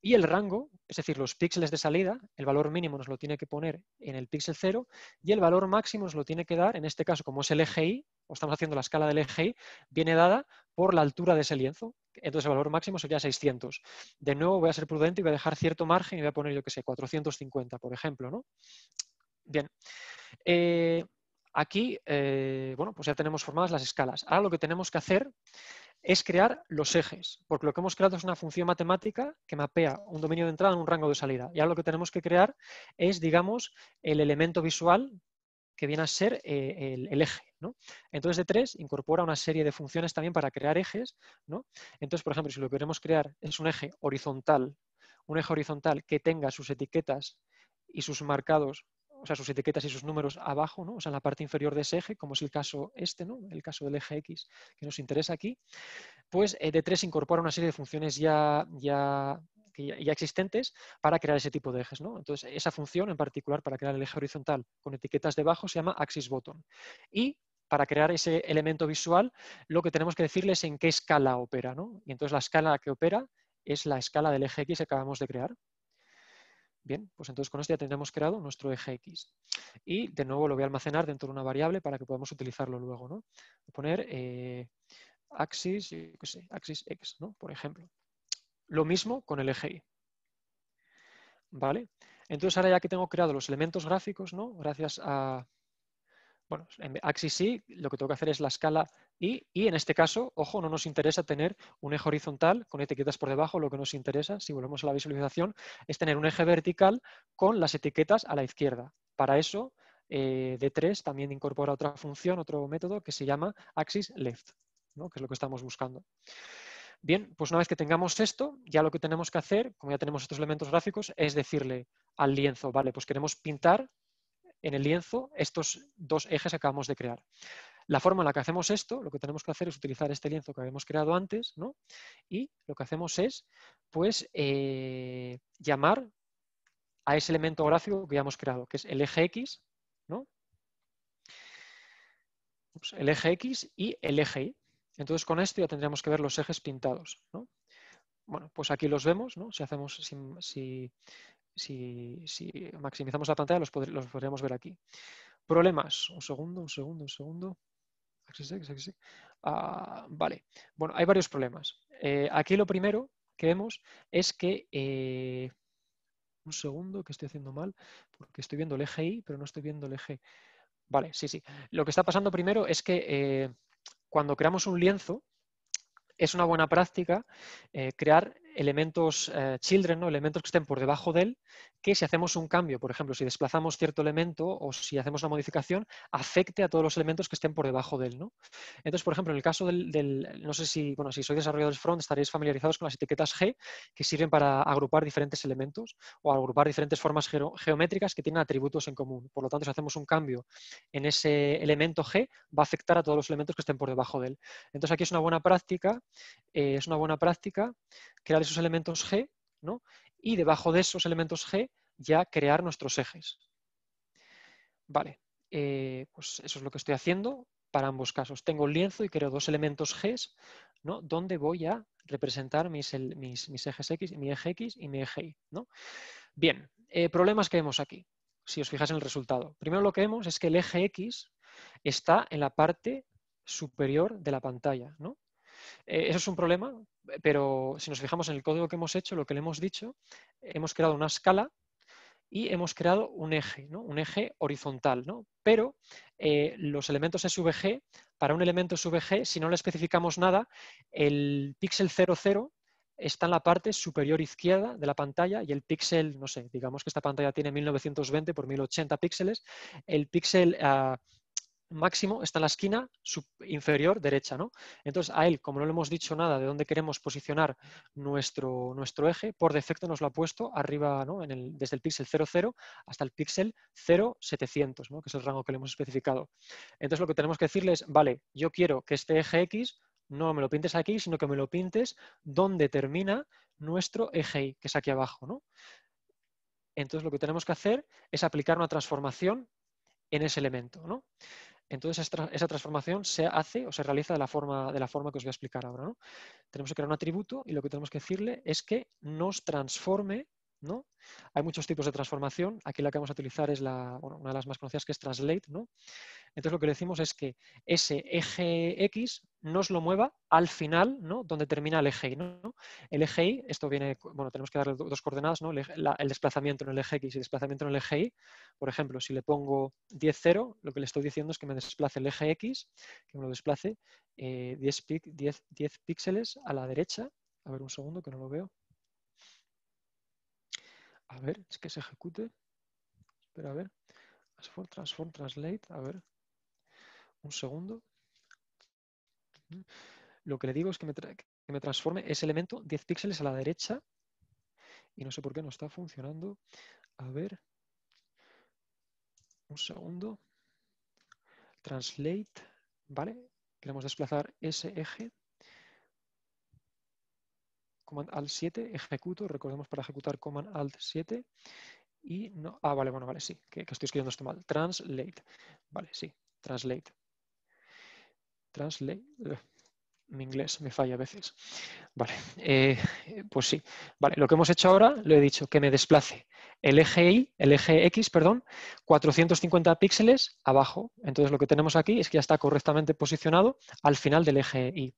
Speaker 2: Y el rango, es decir, los píxeles de salida, el valor mínimo nos lo tiene que poner en el píxel 0 y el valor máximo nos lo tiene que dar, en este caso, como es el eje i, o estamos haciendo la escala del eje i, viene dada por la altura de ese lienzo. Entonces el valor máximo sería 600. De nuevo voy a ser prudente y voy a dejar cierto margen y voy a poner, yo qué sé, 450, por ejemplo. ¿no? Bien. Eh, Aquí, eh, bueno, pues ya tenemos formadas las escalas. Ahora lo que tenemos que hacer es crear los ejes, porque lo que hemos creado es una función matemática que mapea un dominio de entrada en un rango de salida. Y ahora lo que tenemos que crear es, digamos, el elemento visual que viene a ser eh, el, eje. Entonces, de 3 incorpora una serie de funciones también para crear ejes. Entonces, por ejemplo, si lo que queremos crear es un eje horizontal, un eje horizontal que tenga sus etiquetas y sus marcados o sea, sus etiquetas y sus números abajo, o sea, en la parte inferior de ese eje, como es el caso este, ¿no? el caso del eje X que nos interesa aquí, pues eh, D3 incorpora una serie de funciones ya, ya, ya existentes para crear ese tipo de ejes. ¿no? Entonces, esa función en particular para crear el eje horizontal con etiquetas debajo se llama axis Y para crear ese elemento visual, lo que tenemos que decirles es en qué escala opera. Y entonces la escala que opera es la escala del eje X que acabamos de crear. Bien, pues entonces con esto ya tendremos creado nuestro eje X. Y de nuevo lo voy a almacenar dentro de una variable para que podamos utilizarlo luego. ¿no? Voy a poner eh, axis, axis X, ¿no? por ejemplo. Lo mismo con el eje Y. ¿Vale? Entonces ahora ya que tengo creado los elementos gráficos, ¿no? gracias a bueno, en axis Y lo que tengo que hacer es la escala Y y en este caso, ojo, no nos interesa tener un eje horizontal con etiquetas por debajo, lo que nos interesa, si volvemos a la visualización, es tener un eje vertical con las etiquetas a la izquierda. Para eso, eh, D3 también incorpora otra función, otro método que se llama axis left, que es lo que estamos buscando. Bien, pues una vez que tengamos esto, ya lo que tenemos que hacer, como ya tenemos estos elementos gráficos, es decirle al lienzo, vale, pues queremos pintar en el lienzo estos dos ejes que acabamos de crear. La forma en la que hacemos esto, lo que tenemos que hacer es utilizar este lienzo que habíamos creado antes, ¿no? Y lo que hacemos es, pues, eh, llamar a ese elemento gráfico que ya hemos creado, que es el eje X, ¿no? Pues, el eje X y el eje Y. Entonces con esto ya tendríamos que ver los ejes pintados, ¿no? Bueno, pues aquí los vemos, ¿no? Si hacemos, si si, maximizamos la pantalla, los, podríamos ver aquí. Problemas. Un segundo, un segundo, un segundo. Ah, vale. Bueno, hay varios problemas. Eh, aquí lo primero que vemos es que... Eh, un segundo, que estoy haciendo mal, porque estoy viendo el eje Y, pero no estoy viendo el eje... Vale, sí, sí. Lo que está pasando primero es que eh, cuando creamos un lienzo, es una buena práctica crear elementos eh, children, ¿no? elementos que estén por debajo de él, que si hacemos un cambio, por ejemplo, si desplazamos cierto elemento o si hacemos una modificación, afecte a todos los elementos que estén por debajo de él. ¿no? Entonces, por ejemplo, en el caso del, no sé si, bueno, si sois desarrolladores front, estaréis familiarizados con las etiquetas G, que sirven para agrupar diferentes elementos o agrupar diferentes formas geométricas que tienen atributos en común. Por lo tanto, si hacemos un cambio en ese elemento G, va a afectar a todos los elementos que estén por debajo de él. Entonces, aquí es una buena práctica, eh, es una buena práctica crear esos elementos G, ¿no? Y debajo de esos elementos G ya crear nuestros ejes. Vale, eh, pues eso es lo que estoy haciendo para ambos casos. Tengo el lienzo y creo dos elementos G, ¿no? Donde voy a representar mis, mis, ejes X, mi eje X y mi eje Y, ¿no? Bien, eh, problemas que vemos aquí, si os fijáis en el resultado. Primero lo que vemos es que el eje X está en la parte superior de la pantalla, ¿no? Eh, eso es un problema pero si nos fijamos en el código que hemos hecho, lo que le hemos dicho, hemos creado una escala y hemos creado un eje, ¿no? un eje horizontal. ¿no? Pero eh, los elementos SVG, para un elemento SVG, si no le especificamos nada, el píxel 00 está en la parte superior izquierda de la pantalla y el píxel, no sé, digamos que esta pantalla tiene 1920 por 1080 píxeles, el píxel ah, máximo está en la esquina inferior derecha. Entonces, a él, como no le hemos dicho nada de dónde queremos posicionar nuestro, nuestro eje, por defecto nos lo ha puesto arriba, ¿no? en el, desde el píxel 00 hasta el píxel 0700, ¿no? que es el rango que le hemos especificado. Entonces, lo que tenemos que decirle es, vale, yo quiero que este eje X no me lo pintes aquí, sino que me lo pintes donde termina nuestro eje Y, que es aquí abajo. Entonces, lo que tenemos que hacer es aplicar una transformación en ese elemento. ¿no? Entonces esa transformación se hace o se realiza de la forma, de la forma que os voy a explicar ahora. Tenemos que crear un atributo y lo que tenemos que decirle es que nos transforme hay muchos tipos de transformación. Aquí la que vamos a utilizar es una de las más conocidas que es Translate. Entonces lo que le decimos es que ese eje X nos lo mueva al final, donde termina el eje Y. El eje Y, esto viene, bueno, tenemos que darle dos coordenadas, el, desplazamiento en el eje X y el desplazamiento en el eje Y. Por ejemplo, si le pongo 10, 0, lo que le estoy diciendo es que me desplace el eje X, que me lo desplace 10, eh, 10 píxeles a la derecha. A ver un segundo que no lo veo. A ver, es que se ejecute. Espera, a ver. Transform, transform, translate. A ver. Un segundo. Lo que le digo es que me, que me transforme ese elemento 10 píxeles a la derecha. Y no sé por qué no está funcionando. A ver. Un segundo. Translate. ¿Vale? Queremos desplazar ese eje Command Alt 7, ejecuto, recordemos para ejecutar Command Alt 7 y no, ah, vale, bueno, vale, sí, que, que estoy escribiendo esto mal. Translate, vale, sí, translate. Translate, mi inglés me falla a veces. Vale, eh, pues sí. Vale, lo que hemos hecho ahora, lo he dicho, que me desplace el eje el eje X, perdón, 450 píxeles abajo. Entonces lo que tenemos aquí es que ya está correctamente posicionado al final del eje Y.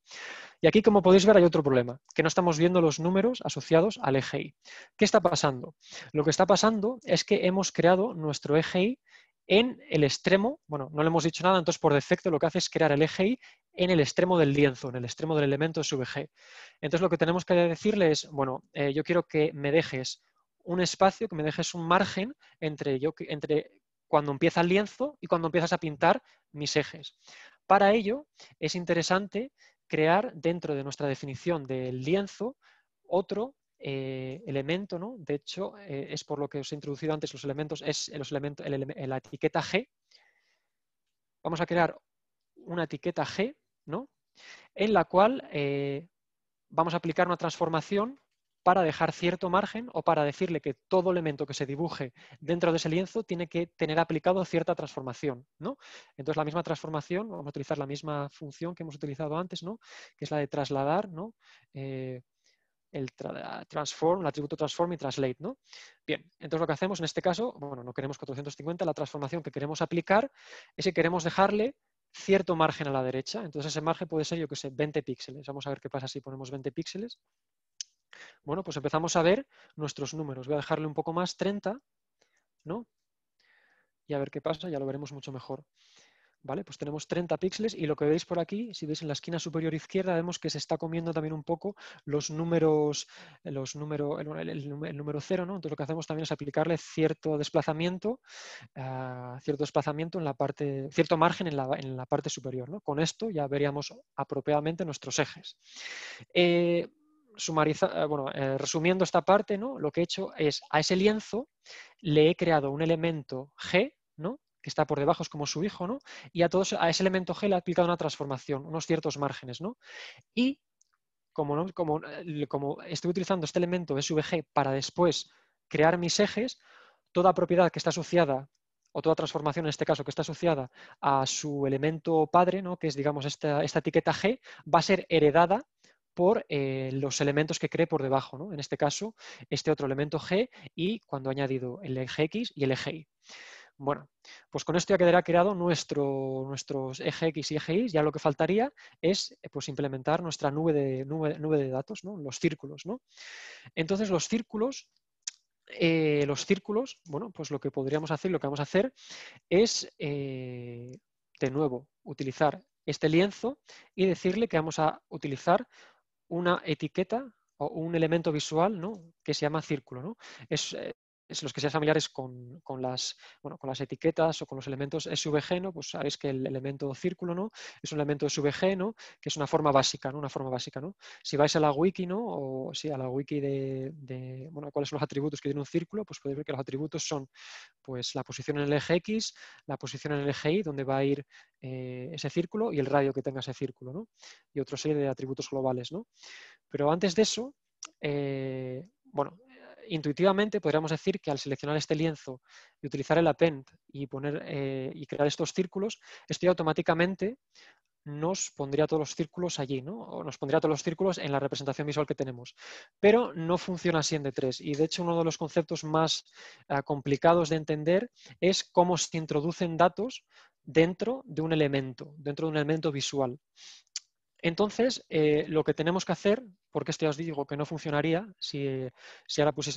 Speaker 2: Y aquí, como podéis ver, hay otro problema, que no estamos viendo los números asociados al eje Y. ¿Qué está pasando? Lo que está pasando es que hemos creado nuestro eje Y en el extremo, bueno, no le hemos dicho nada, entonces por defecto lo que hace es crear el eje Y en el extremo del lienzo, en el extremo del elemento SVG. Entonces lo que tenemos que decirle es, bueno, eh, yo quiero que me dejes un espacio, que me dejes un margen entre, yo, entre cuando empieza el lienzo y cuando empiezas a pintar mis ejes. Para ello es interesante crear dentro de nuestra definición del lienzo otro eh, elemento, ¿no? De hecho, eh, es por lo que os he introducido antes los elementos, es los elementos, la etiqueta G. Vamos a crear una etiqueta G, ¿no? En la cual eh, vamos a aplicar una transformación para dejar cierto margen o para decirle que todo elemento que se dibuje dentro de ese lienzo tiene que tener aplicado cierta transformación. ¿no? Entonces la misma transformación, vamos a utilizar la misma función que hemos utilizado antes, ¿no? que es la de trasladar, ¿no? el transform, el atributo transform y translate, ¿no? Bien, entonces lo que hacemos en este caso, bueno, no queremos 450, la transformación que queremos aplicar es que queremos dejarle cierto margen a la derecha, entonces ese margen puede ser, yo que sé, 20 píxeles. Vamos a ver qué pasa si ponemos 20 píxeles. Bueno, pues empezamos a ver nuestros números. Voy a dejarle un poco más, 30, ¿no? Y a ver qué pasa, ya lo veremos mucho mejor. ¿vale? Pues tenemos 30 píxeles y lo que veis por aquí, si veis en la esquina superior izquierda, vemos que se está comiendo también un poco los números, los el, número cero. ¿no? Entonces lo que hacemos también es aplicarle cierto desplazamiento, eh, cierto desplazamiento en la parte, cierto margen en la, parte superior, ¿no? Con esto ya veríamos apropiadamente nuestros ejes. Eh, eh, resumiendo esta parte, ¿no? lo que he hecho es a ese lienzo le he creado un elemento G que está por debajo, es como su hijo, ¿no? Y a, todos, a ese elemento G le ha aplicado una transformación, unos ciertos márgenes, ¿no? Y como, como, eh, como estoy utilizando este elemento SVG para después crear mis ejes, toda propiedad que está asociada o toda transformación en este caso que está asociada a su elemento padre, ¿no? que es digamos esta, esta etiqueta G, va a ser heredada por eh, los elementos que cree por debajo, ¿no? en este caso este otro elemento G y cuando he añadido el eje X y el eje Y. Bueno, pues con esto ya quedará creado nuestro, nuestros eje X y eje Y. Ya lo que faltaría es eh, pues, implementar nuestra nube de, nube, de datos, los círculos. Entonces, los círculos eh, los círculos, bueno, pues lo que podríamos hacer, lo que vamos a hacer es, eh, de nuevo, utilizar este lienzo y decirle que vamos a utilizar una etiqueta o un elemento visual que se llama círculo los que seáis familiares con, con, las, con, las, etiquetas o con los elementos SVG, pues sabéis que el elemento círculo ¿no? es un elemento SVG, ¿no? que es una forma básica, ¿no? una forma básica. ¿no? Si vais a la wiki, ¿no? o si a la wiki de, bueno, cuáles son los atributos que tiene un círculo, pues podéis ver que los atributos son pues, la posición en el eje X, la posición en el eje Y, donde va a ir eh, ese círculo, y el radio que tenga ese círculo, ¿no? y otra serie de atributos globales. ¿no? Pero antes de eso, eh, bueno, intuitivamente podríamos decir que al seleccionar este lienzo y utilizar el append y, poner, eh, y crear estos círculos, ya automáticamente nos pondría todos los círculos allí, ¿no? O nos pondría todos los círculos en la representación visual que tenemos. Pero no funciona así en D3. Y de hecho, uno de los conceptos más ah, complicados de entender es cómo se introducen datos dentro de un elemento, dentro de un elemento visual. Entonces, eh, lo que tenemos que hacer, porque esto ya os digo que no funcionaría si, ahora pues,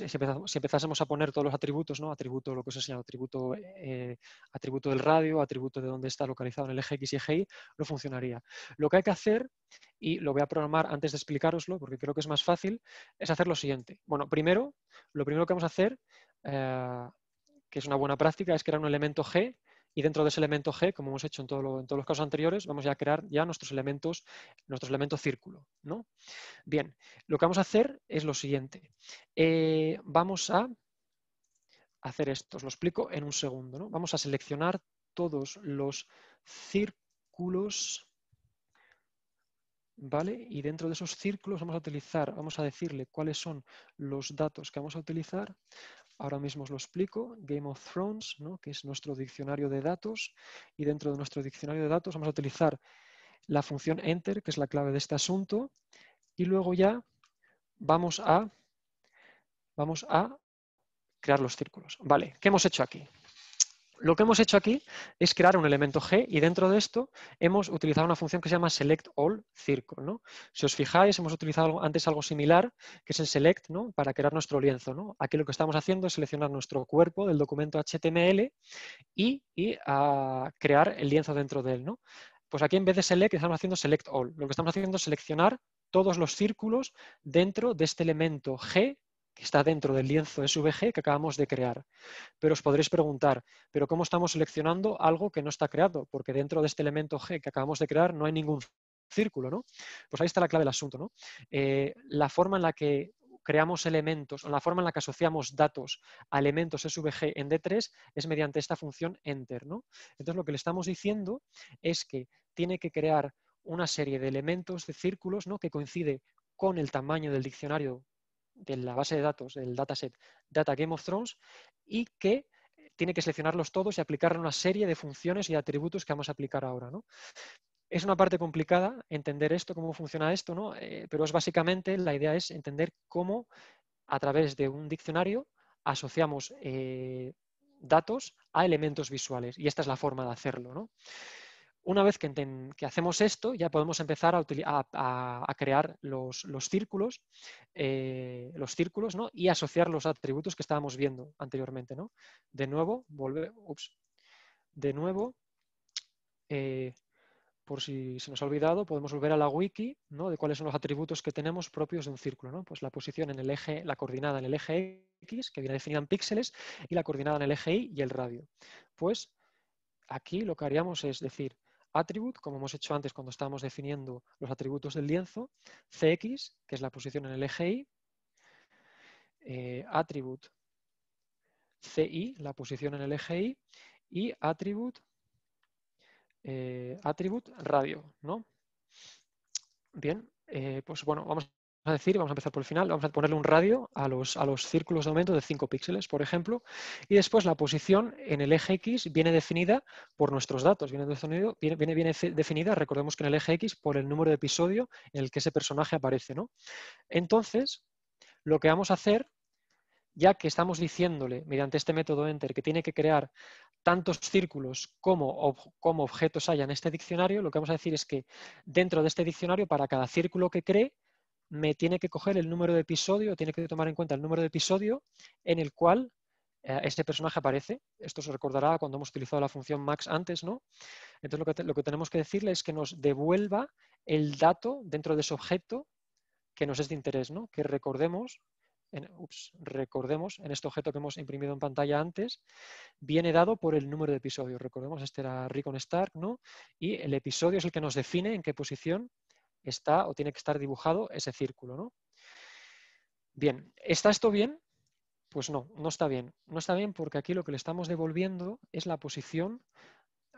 Speaker 2: empezásemos a poner todos los atributos, ¿no? atributo, lo que os he atributo, eh, atributo del radio, atributo de dónde está localizado en el eje X y eje Y, no funcionaría. Lo que hay que hacer, y lo voy a programar antes de explicaroslo, porque creo que es más fácil, es hacer lo siguiente. Bueno, primero, lo primero que vamos a hacer, eh, que es una buena práctica, es crear un elemento G y dentro de ese elemento G, como hemos hecho en, todos los casos anteriores, vamos a crear ya nuestros elementos, círculo. ¿no? Bien, lo que vamos a hacer es lo siguiente. Eh, vamos a hacer esto, os lo explico en un segundo. ¿no? Vamos a seleccionar todos los círculos y dentro de esos círculos vamos a utilizar, vamos a decirle cuáles son los datos que vamos a utilizar. Ahora mismo os lo explico, Game of Thrones, que es nuestro diccionario de datos, y dentro de nuestro diccionario de datos vamos a utilizar la función enter, que es la clave de este asunto, y luego ya vamos a, vamos a crear los círculos. Vale, ¿qué hemos hecho aquí? Lo que hemos hecho aquí es crear un elemento G y dentro de esto hemos utilizado una función que se llama select circle, ¿no? Si os fijáis, hemos utilizado antes algo similar, que es el select, ¿no? para crear nuestro lienzo. ¿no? Aquí lo que estamos haciendo es seleccionar nuestro cuerpo del documento HTML y, y crear el lienzo dentro de él. ¿no? Pues aquí en vez de select estamos haciendo select all. Lo que estamos haciendo es seleccionar todos los círculos dentro de este elemento G está dentro del lienzo SVG que acabamos de crear. Pero os podréis preguntar, ¿pero cómo estamos seleccionando algo que no está creado? Porque dentro de este elemento G que acabamos de crear no hay ningún círculo, ¿no? Pues ahí está la clave del asunto, ¿no? Eh, la forma en la que creamos elementos, o la forma en la que asociamos datos a elementos SVG en D3 es mediante esta función enter, ¿no? Entonces lo que le estamos diciendo es que tiene que crear una serie de elementos, de círculos, ¿no? que coincide con el tamaño del diccionario de la base de datos, del dataset Data Game of Thrones, y que eh, tiene que seleccionarlos todos y aplicar una serie de funciones y atributos que vamos a aplicar ahora. ¿no? Es una parte complicada entender esto, cómo funciona esto, ¿no? Eh, pero es básicamente la idea es entender cómo a través de un diccionario asociamos eh, datos a elementos visuales y esta es la forma de hacerlo. ¿no? Una vez que, hacemos esto, ya podemos empezar a, crear los, círculos, los círculos eh, y asociar los atributos que estábamos viendo anteriormente. De nuevo, de nuevo eh, por si se nos ha olvidado, podemos volver a la wiki de cuáles son los atributos que tenemos propios de un círculo. Pues la posición en el eje, la coordinada en el eje X, que viene definida en píxeles, y la coordinada en el eje Y y el radio. Pues aquí lo que haríamos es decir, attribute, como hemos hecho antes cuando estábamos definiendo los atributos del lienzo, CX, que es la posición en el eje Y, eh, attribute CI, la posición en el eje Y, y eh, attribute, radio, ¿no? Bien, eh, pues bueno, vamos a decir, vamos a empezar por el final, vamos a ponerle un radio a los, a los círculos de aumento de 5 píxeles, por ejemplo, y después la posición en el eje X viene definida por nuestros datos, viene, viene, viene definida, recordemos que en el eje X, por el número de episodio en el que ese personaje aparece. ¿no? Entonces, lo que vamos a hacer, ya que estamos diciéndole mediante este método enter que tiene que crear tantos círculos como, como objetos haya en este diccionario, lo que vamos a decir es que dentro de este diccionario, para cada círculo que cree, me tiene que coger el número de episodio, tiene que tomar en cuenta el número de episodio en el cual eh, este personaje aparece. Esto se recordará cuando hemos utilizado la función max antes, ¿no? Entonces lo que, tenemos que decirle es que nos devuelva el dato dentro de ese objeto que nos es de interés, ¿no? Que recordemos en, recordemos, en este objeto que hemos imprimido en pantalla antes, viene dado por el número de episodios. Recordemos, este era Recon Stark, ¿no? Y el episodio es el que nos define en qué posición está o tiene que estar dibujado ese círculo, ¿no? Bien, ¿está esto bien? Pues no, no está bien. No está bien porque aquí lo que le estamos devolviendo es la posición,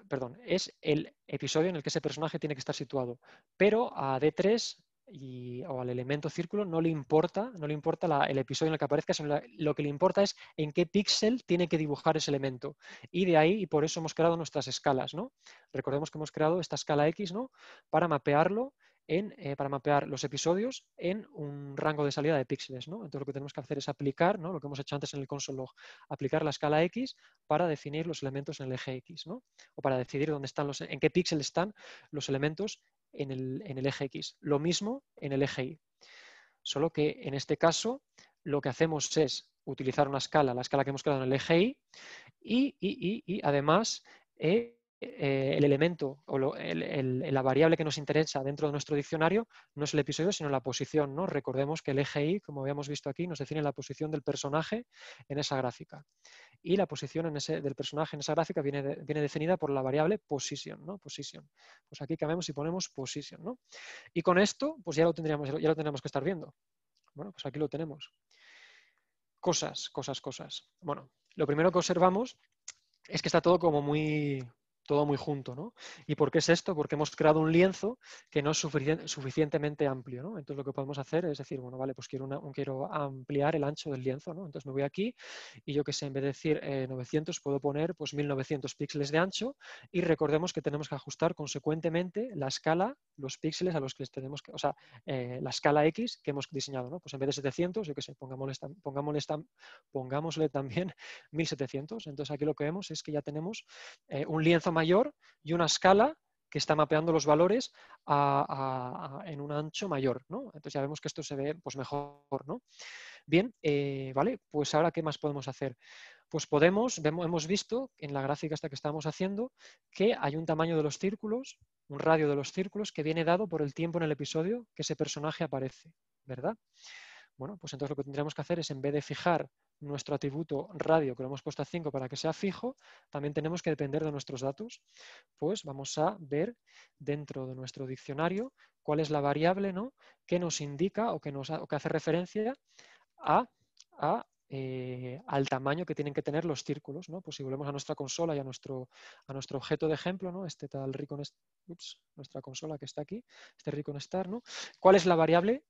Speaker 2: perdón, es el episodio en el que ese personaje tiene que estar situado. Pero a D3 y, o al elemento círculo no le importa, no le importa el episodio en el que aparezca, lo que le importa es en qué píxel tiene que dibujar ese elemento. Y de ahí, y por eso hemos creado nuestras escalas, ¿no? Recordemos que hemos creado esta escala X, ¿no? Para mapearlo eh, para mapear los episodios en un rango de salida de píxeles. Entonces lo que tenemos que hacer es aplicar, lo que hemos hecho antes en el console log, aplicar la escala X para definir los elementos en el eje X, o para decidir dónde están los, en qué píxeles están los elementos en el, eje X. Lo mismo en el eje Y. Solo que en este caso lo que hacemos es utilizar una escala, la escala que hemos creado en el eje Y, y, además eh, eh, el elemento o la variable que nos interesa dentro de nuestro diccionario no es el episodio, sino la posición. ¿no? Recordemos que el eje Y, como habíamos visto aquí, nos define la posición del personaje en esa gráfica. Y la posición del personaje en esa gráfica viene, viene, definida por la variable position. ¿no? position. Pues aquí cambiamos y ponemos position. ¿no? Y con esto pues ya, lo tendríamos, ya lo tendríamos que estar viendo. Bueno, pues aquí lo tenemos. Cosas, cosas, cosas. Bueno, lo primero que observamos es que está todo como muy, todo muy junto, ¿no? ¿Y por qué es esto? Porque hemos creado un lienzo que no es suficientemente amplio, ¿no? Entonces lo que podemos hacer es decir, bueno, vale, pues quiero, ampliar el ancho del lienzo, ¿no? Entonces me voy aquí y yo que sé, en vez de decir 900, eh, puedo poner pues 1900 píxeles de ancho y recordemos que tenemos que ajustar consecuentemente la escala, los píxeles a los que tenemos que, o sea, eh, la escala X que hemos diseñado, ¿no? Pues en vez de 700, yo que sé, pongámosle, pongámosle, también 1700. Entonces aquí lo que vemos es que ya tenemos eh, un lienzo mayor y una escala que está mapeando los valores en un ancho mayor, ¿no? Entonces ya vemos que esto se ve pues, mejor, ¿no? Bien, eh, vale, pues ahora, ¿qué más podemos hacer? Pues podemos, hemos visto en la gráfica esta que estábamos haciendo, que hay un tamaño de los círculos, un radio de los círculos, que viene dado por el tiempo en el episodio que ese personaje aparece, ¿verdad? Bueno, pues entonces lo que tendríamos que hacer es, en vez de fijar nuestro atributo radio, que lo hemos puesto a 5 para que sea fijo, también tenemos que depender de nuestros datos. Pues vamos a ver dentro de nuestro diccionario cuál es la variable que nos indica o que, nos, que hace referencia a, eh, al tamaño que tienen que tener los círculos. Pues si volvemos a nuestra consola y a nuestro, a nuestro objeto de ejemplo, ¿no? este tal ups, nuestra consola que está aquí, este Recon ¿no? ¿cuál es la variable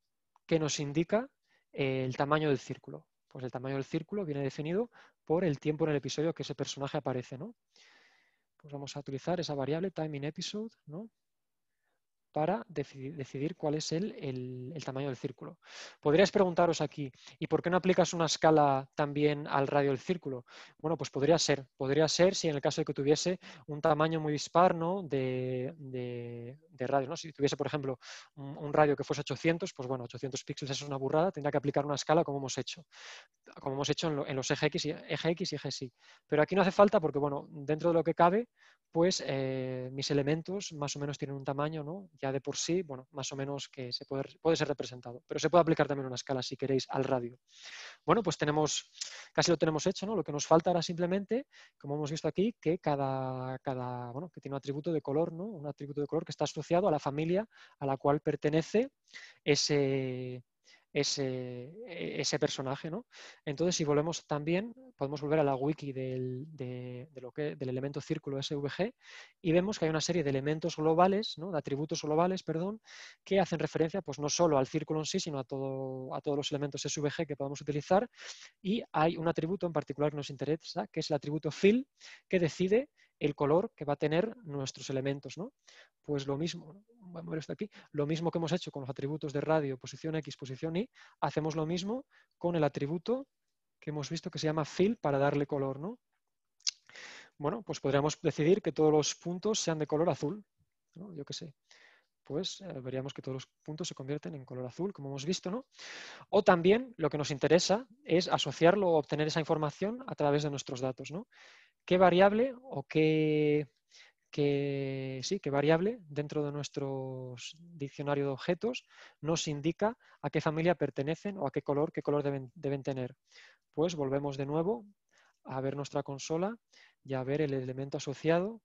Speaker 2: que nos indica el tamaño del círculo. Pues el tamaño del círculo viene definido por el tiempo en el episodio que ese personaje aparece, ¿no? Pues vamos a utilizar esa variable time in episode, ¿no? para decidir cuál es el, tamaño del círculo. podríais preguntaros aquí, ¿y por qué no aplicas una escala también al radio del círculo? Bueno, pues podría ser. Podría ser si en el caso de que tuviese un tamaño muy dispar ¿no? de, radio. ¿no? Si tuviese, por ejemplo, un, radio que fuese 800, pues bueno, 800 píxeles es una burrada, tendría que aplicar una escala como hemos hecho. Como hemos hecho en, los eje X, y, eje X y eje Y. Pero aquí no hace falta porque, bueno, dentro de lo que cabe, pues eh, mis elementos más o menos tienen un tamaño, ¿no? ya de por sí, bueno, más o menos que se puede, puede ser representado, pero se puede aplicar también una escala, si queréis, al radio. Bueno, pues tenemos, casi lo tenemos hecho, ¿no? Lo que nos falta ahora simplemente, como hemos visto aquí, que cada, cada bueno, que tiene un atributo de color, ¿no? Un atributo de color que está asociado a la familia a la cual pertenece ese, e, ese, personaje. ¿no? Entonces, si volvemos también, podemos volver a la wiki del, de, lo que, del elemento círculo SVG y vemos que hay una serie de elementos globales, ¿no? de atributos globales, perdón, que hacen referencia pues, no solo al círculo en sí, sino a, todo, a todos los elementos SVG que podamos utilizar. Y hay un atributo en particular que nos interesa, que es el atributo fill, que decide el color que va a tener nuestros elementos, ¿no? Pues lo mismo, vamos a ver esto aquí, lo mismo que hemos hecho con los atributos de radio, posición X, posición Y, hacemos lo mismo con el atributo que hemos visto que se llama fill para darle color, ¿no? Bueno, pues podríamos decidir que todos los puntos sean de color azul, ¿no? Yo qué sé pues eh, veríamos que todos los puntos se convierten en color azul, como hemos visto, ¿no? O también lo que nos interesa es asociarlo o obtener esa información a través de nuestros datos, ¿no? qué variable o qué, sí, qué variable dentro de nuestro diccionario de objetos nos indica a qué familia pertenecen o a qué color, qué color deben, deben tener. Pues volvemos de nuevo a ver nuestra consola y a ver el elemento asociado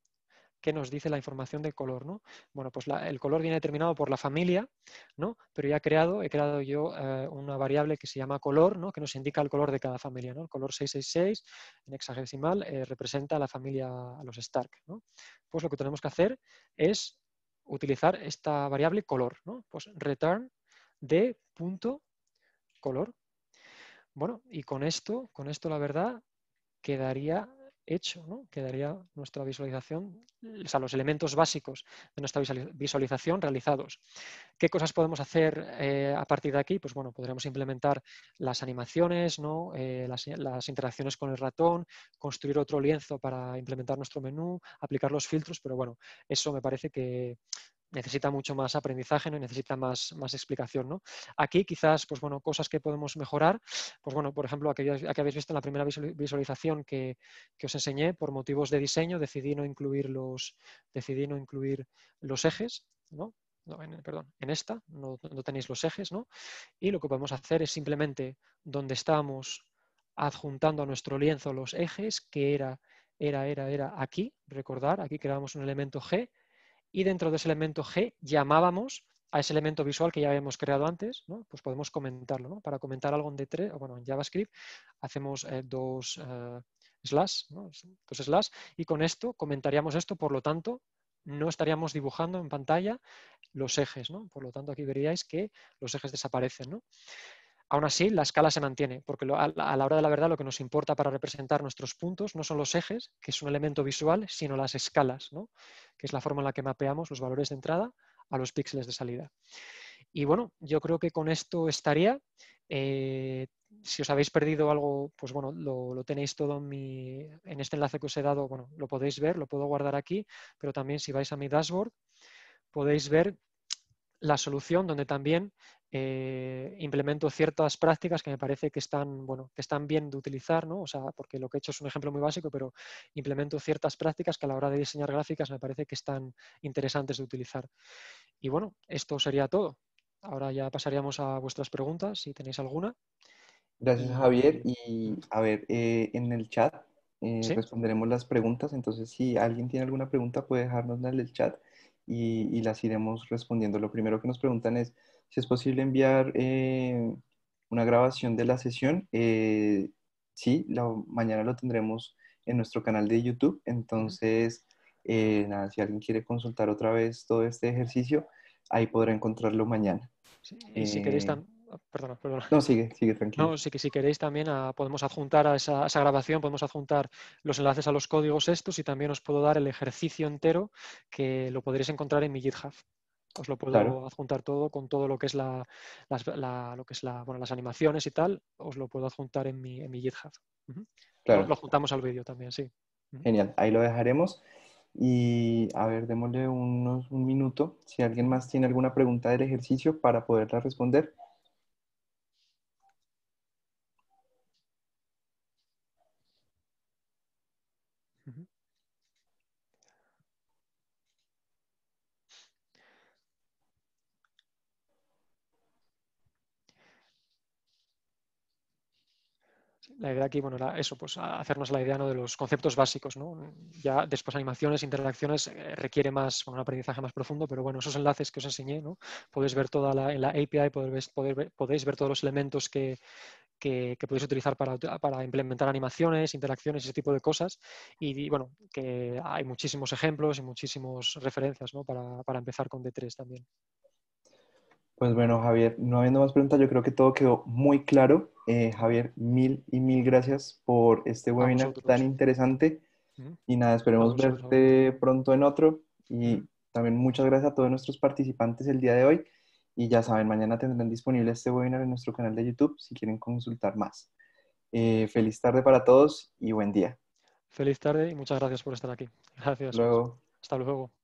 Speaker 2: qué nos dice la información del color, ¿no? Bueno, pues el color viene determinado por la familia, ¿no? Pero ya he creado, he creado yo eh, una variable que se llama color, ¿no? Que nos indica el color de cada familia, ¿no? El color 666 en hexadecimal eh, representa a la familia, a los Stark, Pues lo que tenemos que hacer es utilizar esta variable color, ¿no? Pues return de punto color. Bueno, y con esto, con esto la verdad quedaría hecho, ¿no? quedaría nuestra visualización, o sea, los elementos básicos de nuestra visualización realizados. ¿Qué cosas podemos hacer eh, a partir de aquí? Pues bueno, podríamos implementar las animaciones, ¿no? Eh, las, interacciones con el ratón, construir otro lienzo para implementar nuestro menú, aplicar los filtros, pero bueno, eso me parece que necesita mucho más aprendizaje ¿no? necesita más, más explicación. Aquí quizás, pues bueno, cosas que podemos mejorar, pues bueno, por ejemplo, aquí, que habéis visto en la primera visualización que, os enseñé, por motivos de diseño decidí no incluir los, decidí no incluir los ejes, ¿no? en, perdón, en esta, no, tenéis los ejes, ¿no? Y lo que podemos hacer es simplemente donde estábamos adjuntando a nuestro lienzo los ejes, que era, era, era, era aquí, recordar, aquí creamos un elemento G, y dentro de ese elemento G llamábamos a ese elemento visual que ya habíamos creado antes, ¿no? pues podemos comentarlo. Para comentar algo en d bueno, en JavaScript, hacemos eh, eh, dos slash, dos y con esto comentaríamos esto, por lo tanto, no estaríamos dibujando en pantalla los ejes, ¿no? Por lo tanto, aquí veríais que los ejes desaparecen, ¿no? Aún así, la escala se mantiene, porque a la hora de la verdad lo que nos importa para representar nuestros puntos no son los ejes, que es un elemento visual, sino las escalas, que es la forma en la que mapeamos los valores de entrada a los píxeles de salida. Y bueno, yo creo que con esto estaría. Eh, si os habéis perdido algo, pues bueno, lo, tenéis todo en, mi, en, este enlace que os he dado, bueno, lo podéis ver, lo puedo guardar aquí, pero también si vais a mi dashboard podéis ver la solución donde también eh, implemento ciertas prácticas que me parece que están, bueno, que están bien de utilizar, ¿no? O sea, porque lo que he hecho es un ejemplo muy básico, pero implemento ciertas prácticas que a la hora de diseñar gráficas me parece que están interesantes de utilizar. Y bueno, esto sería todo. Ahora ya pasaríamos a vuestras preguntas, si tenéis alguna.
Speaker 1: Gracias, Javier. Y a ver, eh, en el chat eh, responderemos las preguntas. Entonces, si alguien tiene alguna pregunta, puede dejarnos en el chat y las iremos respondiendo. Lo primero que nos preguntan es, si es posible enviar eh, una grabación de la sesión, eh, sí, mañana lo tendremos en nuestro canal de YouTube. Entonces, eh, si alguien quiere consultar otra vez todo este ejercicio, ahí podrá encontrarlo mañana. y si queréis también.
Speaker 2: Ah, perdona, No,
Speaker 1: sigue, sigue tranquilo. No,
Speaker 2: sí que si queréis también ah, podemos adjuntar a esa, a esa, grabación, podemos adjuntar los enlaces a los códigos estos y también os puedo dar el ejercicio entero que lo podréis encontrar en mi GitHub os lo puedo adjuntar todo con todo lo que es la, las, lo que es bueno, las animaciones y tal, os lo puedo adjuntar en mi, en mi GitHub. claro. lo, juntamos al vídeo
Speaker 1: también, sí. Genial, ahí lo dejaremos. Y a ver, démosle unos, un minuto, si alguien más tiene alguna pregunta del ejercicio para poderla responder.
Speaker 2: la idea aquí, bueno, era eso, pues hacernos la idea ¿no? de los conceptos básicos, ¿no? Ya después animaciones, interacciones, eh, requiere más, un aprendizaje más profundo, pero bueno, esos enlaces que os enseñé, ¿no? Podéis ver toda la, en la API, podéis, podéis ver todos los elementos que, podéis utilizar para, implementar animaciones, interacciones, ese tipo de cosas. Y, bueno, que hay muchísimos ejemplos y muchísimas referencias para, para, empezar con D3 también.
Speaker 1: Pues bueno, Javier, no habiendo más preguntas, yo creo que todo quedó muy claro. Eh, Javier, mil y mil gracias por este webinar tan interesante. Y nada, esperemos verte pronto en otro. Y también muchas gracias a todos nuestros participantes el día de hoy. Y ya saben, mañana tendrán disponible este webinar en nuestro canal de YouTube si quieren consultar más. Eh, feliz tarde para todos y buen día.
Speaker 2: Feliz tarde y muchas gracias por estar aquí. Gracias. Hasta luego.